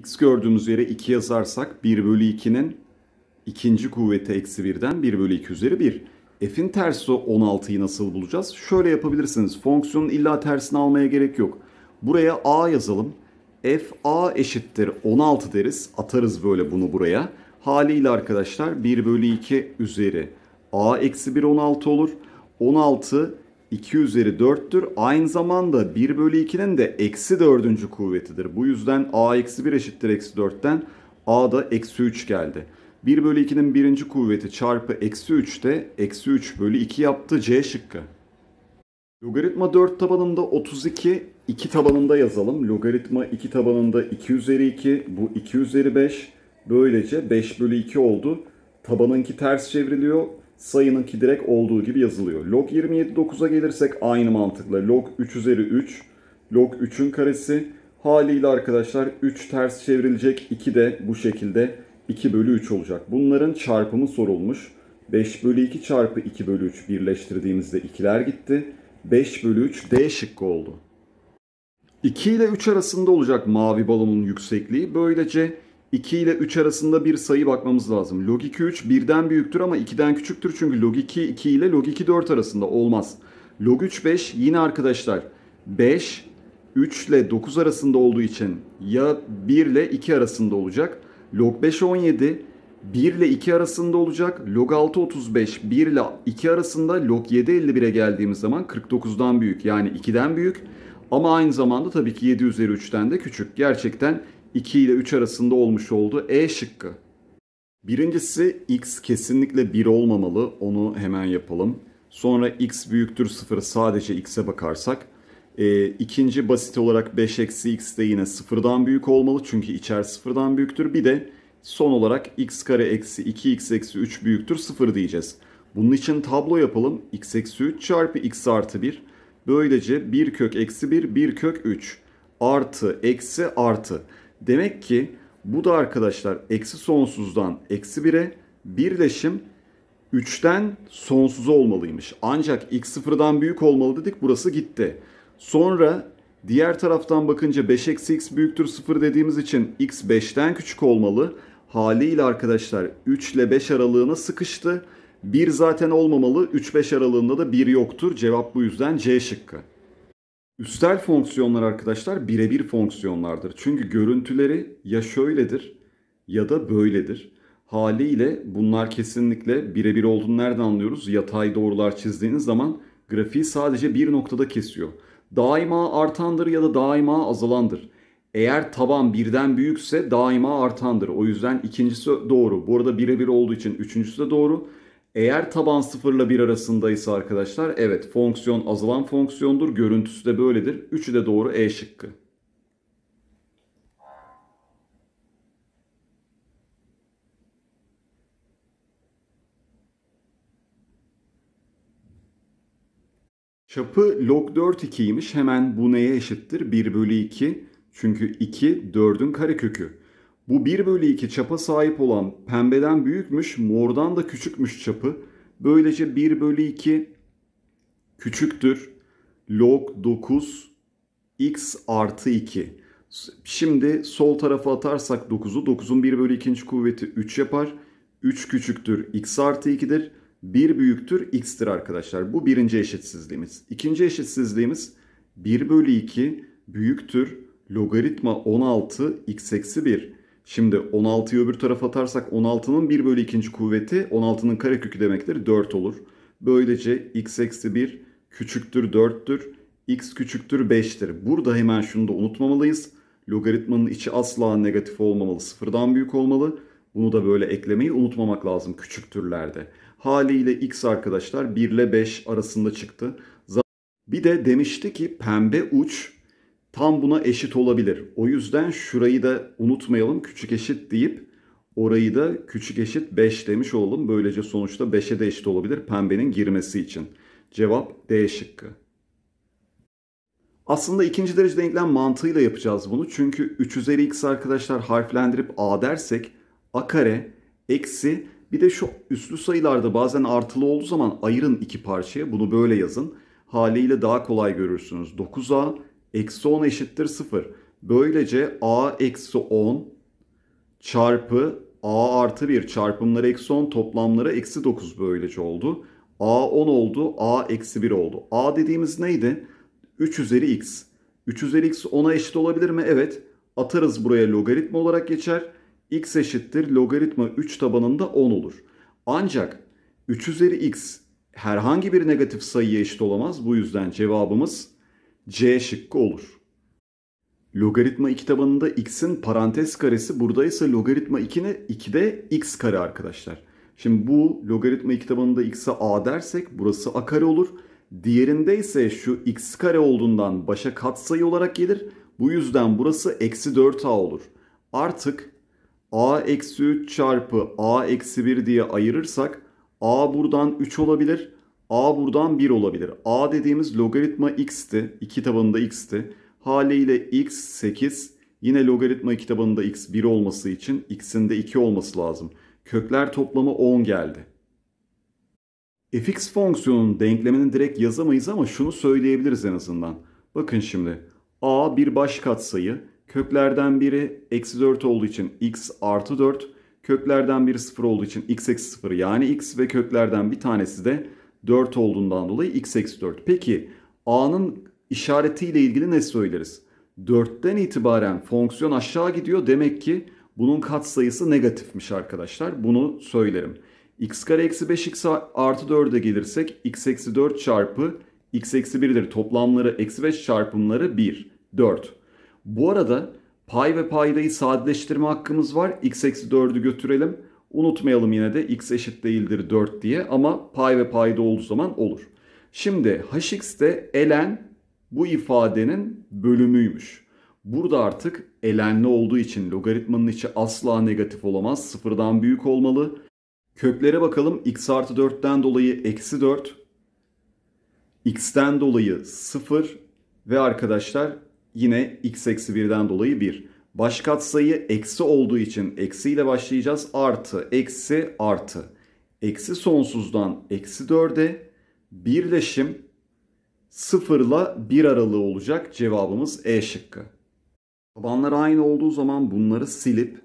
x gördüğümüz yere 2 yazarsak 1 bölü 2'nin ikinci kuvveti eksi 1'den 1 bölü 2 üzeri 1. F'in tersi 16'yı nasıl bulacağız? Şöyle yapabilirsiniz. Fonksiyonun illa tersini almaya gerek yok. Buraya a yazalım. F a eşittir 16 deriz. Atarız böyle bunu buraya. Haliyle arkadaşlar 1 bölü 2 üzeri a eksi 1 16 olur. 16 2 üzeri 4'tür. Aynı zamanda 1 bölü 2'nin de eksi 4. kuvvetidir. Bu yüzden a eksi 1 eşittir eksi 4'ten a da eksi 3 geldi. 1 bölü 2'nin birinci kuvveti çarpı eksi 3 de eksi 3 bölü 2 yaptı C şıkkı. Logaritma 4 tabanında 32, 2 tabanında yazalım. Logaritma 2 tabanında 2 üzeri 2, bu 2 üzeri 5. Böylece 5 bölü 2 oldu. Tabanınki ters çevriliyor sayınınki direkt olduğu gibi yazılıyor. Log 27,9'a gelirsek aynı mantıkla log 3 üzeri 3, log 3'ün karesi. Haliyle arkadaşlar 3 ters çevrilecek, 2 de bu şekilde 2 bölü 3 olacak. Bunların çarpımı sorulmuş. 5 bölü 2 çarpı 2 bölü 3 birleştirdiğimizde ikiler gitti. 5 bölü 3 D şıkkı oldu. 2 ile 3 arasında olacak mavi balonun yüksekliği. Böylece 2 ile 3 arasında bir sayı bakmamız lazım. Log 2 3 birden büyüktür ama 2'den küçüktür çünkü log 2 2 ile log 2 4 arasında olmaz. Log 3 5 yine arkadaşlar 5 3 ile 9 arasında olduğu için ya 1 ile 2 arasında olacak. Log 5 17 1 ile 2 arasında olacak. Log 6 35 1 ile 2 arasında log 7 51'e geldiğimiz zaman 49'dan büyük yani 2'den büyük. Ama aynı zamanda tabii ki 7 üzeri 3'ten de küçük. Gerçekten 2 ile 3 arasında olmuş oldu. E şıkkı. Birincisi x kesinlikle 1 olmamalı. Onu hemen yapalım. Sonra x büyüktür 0 sadece x'e bakarsak. E, ikinci basit olarak 5 eksi x de yine 0'dan büyük olmalı. Çünkü içer 0'dan büyüktür. Bir de son olarak x kare eksi 2x eksi 3 büyüktür 0 diyeceğiz. Bunun için tablo yapalım. x eksi 3 çarpı x artı 1. Böylece 1 kök eksi 1, 1 kök 3. Artı, eksi, artı. Demek ki bu da arkadaşlar eksi sonsuzdan eksi 1'e birleşim 3'ten sonsuza olmalıymış. Ancak x sıfırdan büyük olmalı dedik burası gitti. Sonra diğer taraftan bakınca 5 eksi x büyüktür 0 dediğimiz için x 5'ten küçük olmalı. Haliyle arkadaşlar 3 ile 5 aralığına sıkıştı. 1 zaten olmamalı. 3-5 aralığında da 1 yoktur. Cevap bu yüzden C şıkkı. Üstel fonksiyonlar arkadaşlar birebir fonksiyonlardır. Çünkü görüntüleri ya şöyledir ya da böyledir. Haliyle bunlar kesinlikle birebir olduğunu nereden anlıyoruz? Yatay doğrular çizdiğiniz zaman grafiği sadece bir noktada kesiyor. Daima artandır ya da daima azalandır. Eğer taban birden büyükse daima artandır. O yüzden ikincisi doğru. Bu arada birebir olduğu için üçüncüsü de doğru. Eğer taban 0 ile 1 arasındaysa arkadaşlar evet fonksiyon azalan fonksiyondur. Görüntüsü de böyledir. Üçü de doğru E şıkkı. Çapı log 4 2'ymiş. Hemen bu neye eşittir? 1 bölü 2. Çünkü 2 4'ün kökü. Bu 1 bölü 2 çapa sahip olan pembeden büyükmüş, mordan da küçükmüş çapı. Böylece 1 bölü 2 küçüktür. Log 9 x artı 2. Şimdi sol tarafa atarsak 9'u 9'un 1 bölü 2. kuvveti 3 yapar. 3 küçüktür x artı 2'dir. 1 büyüktür x'tir arkadaşlar. Bu birinci eşitsizliğimiz. İkinci eşitsizliğimiz 1 bölü 2 büyüktür logaritma 16 x eksi 1. Şimdi 16'yı öbür tarafa atarsak 16'nın 1 bölü 2. kuvveti 16'nın karekökü demektir 4 olur. Böylece x eksi 1 küçüktür 4'tür. x küçüktür 5'tir. Burada hemen şunu da unutmamalıyız. Logaritmanın içi asla negatif olmamalı. Sıfırdan büyük olmalı. Bunu da böyle eklemeyi unutmamak lazım küçüktürlerde. Haliyle x arkadaşlar 1 ile 5 arasında çıktı. Bir de demişti ki pembe uç tam buna eşit olabilir. O yüzden şurayı da unutmayalım küçük eşit deyip orayı da küçük eşit 5 demiş olalım. Böylece sonuçta 5'e de eşit olabilir pembenin girmesi için. Cevap D şıkkı. Aslında ikinci derece denklem mantığıyla yapacağız bunu. Çünkü 3 üzeri x arkadaşlar harflendirip a dersek a kare eksi bir de şu üslü sayılarda bazen artılı olduğu zaman ayırın iki parçaya bunu böyle yazın. Haliyle daha kolay görürsünüz. 9a Eksi 10 eşittir 0. Böylece a eksi 10 çarpı a artı 1 çarpımları eksi 10 toplamları eksi 9 böylece oldu. a 10 oldu a eksi 1 oldu. a dediğimiz neydi? 3 üzeri x. 3 üzeri x 10'a eşit olabilir mi? Evet. Atarız buraya logaritma olarak geçer. x eşittir logaritma 3 tabanında 10 olur. Ancak 3 üzeri x herhangi bir negatif sayıya eşit olamaz. Bu yüzden cevabımız C şıkkı olur. Logaritma 2 tabanında x'in parantez karesi buradaysa logaritma 2'ne 2'de x kare arkadaşlar. Şimdi bu logaritma 2 tabanında x'e a dersek burası a kare olur. Diğerinde ise şu x kare olduğundan başa katsayı olarak gelir. Bu yüzden burası eksi 4a olur. Artık a eksi 3 çarpı a eksi 1 diye ayırırsak a buradan 3 olabilir a buradan 1 olabilir. a dediğimiz logaritma x'ti. 2 tabanında x'ti. Haliyle x 8. Yine logaritma 2 tabanında x 1 olması için x'in de 2 olması lazım. Kökler toplamı 10 geldi. fx fonksiyonunun denklemini direkt yazamayız ama şunu söyleyebiliriz en azından. Bakın şimdi a bir baş katsayı. Köklerden biri eksi 4 olduğu için x artı 4. Köklerden biri 0 olduğu için x eksi 0 yani x ve köklerden bir tanesi de 4 olduğundan dolayı x eksi 4. Peki a'nın işaretiyle ilgili ne söyleriz? 4'ten itibaren fonksiyon aşağı gidiyor. Demek ki bunun katsayısı negatifmiş arkadaşlar. Bunu söylerim. x kare eksi 5 x artı 4'e gelirsek x eksi 4 çarpı x eksi 1'dir. Toplamları eksi 5 çarpımları 1, 4. Bu arada pay ve paydayı sadeleştirme hakkımız var. x eksi 4'ü götürelim. Unutmayalım yine de x eşit değildir 4 diye ama pay ve payda olduğu zaman olur. Şimdi hx de elen bu ifadenin bölümüymüş. Burada artık elenli olduğu için logaritmanın içi asla negatif olamaz. Sıfırdan büyük olmalı. Köklere bakalım. x artı 4'ten dolayı eksi 4. x'ten dolayı 0. Ve arkadaşlar yine x eksi 1'den dolayı 1. Baş katsayı eksi olduğu için eksiyle başlayacağız. Artı, eksi, artı. Eksi sonsuzdan eksi 4'e birleşim sıfırla bir aralığı olacak cevabımız E şıkkı. Tabanlar aynı olduğu zaman bunları silip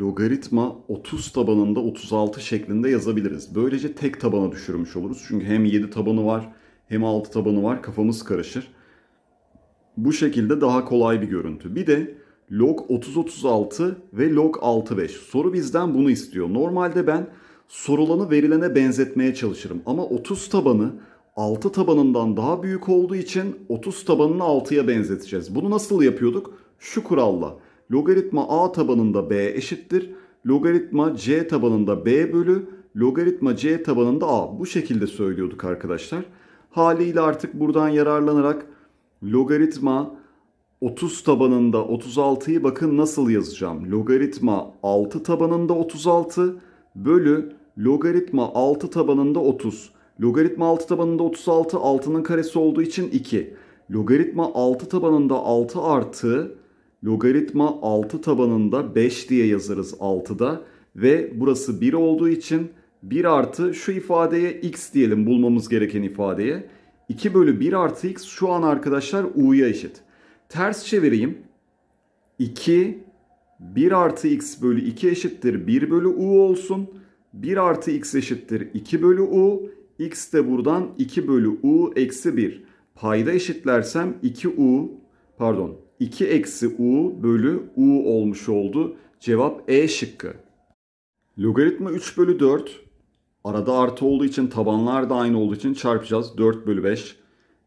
logaritma 30 tabanında 36 şeklinde yazabiliriz. Böylece tek tabana düşürmüş oluruz. Çünkü hem 7 tabanı var hem 6 tabanı var kafamız karışır. Bu şekilde daha kolay bir görüntü. Bir de log 30 36 ve log 6 5 Soru bizden bunu istiyor. Normalde ben sorulanı verilene benzetmeye çalışırım ama 30 tabanı 6 tabanından daha büyük olduğu için 30 tabanını 6'ya benzeteceğiz. Bunu nasıl yapıyorduk? Şu kuralla. Logaritma a tabanında b eşittir. Logaritma c tabanında b bölü logaritma c tabanında a. Bu şekilde söylüyorduk arkadaşlar. Haliyle artık buradan yararlanarak logaritma 30 tabanında 36'yı bakın nasıl yazacağım. Logaritma 6 tabanında 36 bölü logaritma 6 tabanında 30. Logaritma 6 tabanında 36 6'nın karesi olduğu için 2. Logaritma 6 tabanında 6 artı logaritma 6 tabanında 5 diye yazarız 6'da. Ve burası 1 olduğu için 1 artı şu ifadeye x diyelim bulmamız gereken ifadeye. 2 bölü 1 artı x şu an arkadaşlar u'ya eşit. Ters çevireyim. 2, 1 artı x bölü 2 eşittir 1 bölü u olsun. 1 artı x eşittir 2 bölü u. x de buradan 2 bölü u eksi 1. Payda eşitlersem 2u pardon 2 eksi u bölü u olmuş oldu. Cevap E şıkkı. Logaritma 3 bölü 4. Arada artı olduğu için tabanlar da aynı olduğu için çarpacağız. 4 bölü 5.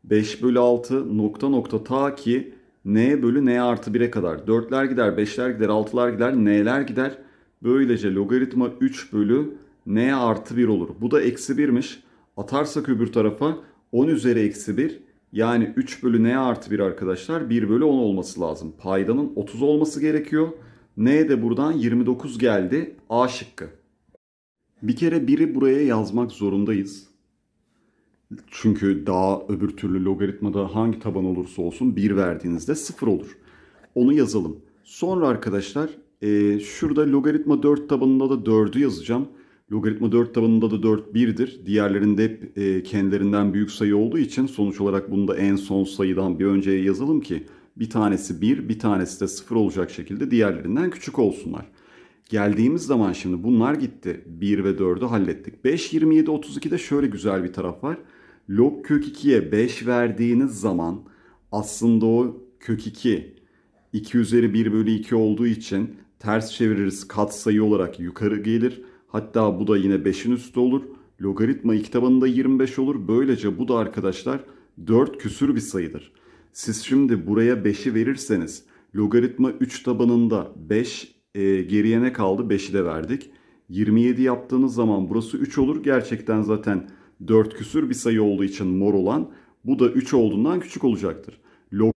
5 bölü 6 nokta nokta ta ki n bölü n artı 1'e kadar. 4'ler gider, 5'ler gider, 6'lar gider, n'ler gider. Böylece logaritma 3 bölü n artı 1 olur. Bu da eksi 1'miş. Atarsak öbür tarafa 10 üzeri eksi 1 yani 3 bölü n artı 1 arkadaşlar 1 bölü 10 olması lazım. Paydanın 30 olması gerekiyor. n de buradan 29 geldi. A şıkkı. Bir kere 1'i buraya yazmak zorundayız. Çünkü daha öbür türlü logaritmada hangi taban olursa olsun 1 verdiğinizde 0 olur. Onu yazalım. Sonra arkadaşlar e, şurada logaritma 4 tabanında da 4'ü yazacağım. Logaritma 4 tabanında da 4 1'dir. Diğerlerinde hep e, kendilerinden büyük sayı olduğu için sonuç olarak bunu da en son sayıdan bir önceye yazalım ki bir tanesi 1 bir tanesi de 0 olacak şekilde diğerlerinden küçük olsunlar. Geldiğimiz zaman şimdi bunlar gitti. 1 ve 4'ü hallettik. 5, 27, 32'de şöyle güzel bir taraf var log kök 2'ye 5 verdiğiniz zaman aslında o kök 2 2 üzeri 1 bölü 2 olduğu için ters çeviririz katsayı olarak yukarı gelir. Hatta bu da yine 5'in üstü olur. Logaritma 2 tabanında 25 olur. Böylece bu da arkadaşlar 4 küsür bir sayıdır. Siz şimdi buraya 5'i verirseniz logaritma 3 tabanında 5 e, geriye ne kaldı? 5'i de verdik. 27 yaptığınız zaman burası 3 olur. Gerçekten zaten 4 küsür bir sayı olduğu için mor olan bu da 3 olduğundan küçük olacaktır. Log,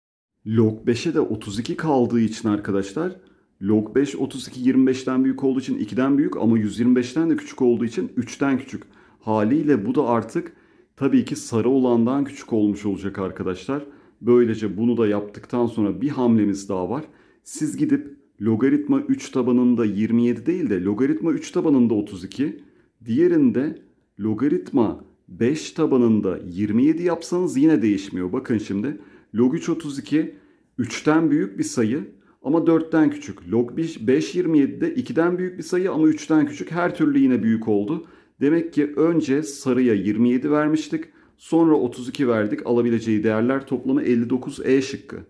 log 5'e de 32 kaldığı için arkadaşlar log 5 32 25'ten büyük olduğu için 2'den büyük ama 125'ten de küçük olduğu için 3'ten küçük. Haliyle bu da artık tabii ki sarı olandan küçük olmuş olacak arkadaşlar. Böylece bunu da yaptıktan sonra bir hamlemiz daha var. Siz gidip logaritma 3 tabanında 27 değil de logaritma 3 tabanında 32, diğerinde logaritma 5 tabanında 27 yapsanız yine değişmiyor. Bakın şimdi log 3 32 3'ten büyük bir sayı ama 4'ten küçük. Log 5, 5 27'de 2'den büyük bir sayı ama 3'ten küçük. Her türlü yine büyük oldu. Demek ki önce sarıya 27 vermiştik. Sonra 32 verdik. Alabileceği değerler toplamı 59 E şıkkı.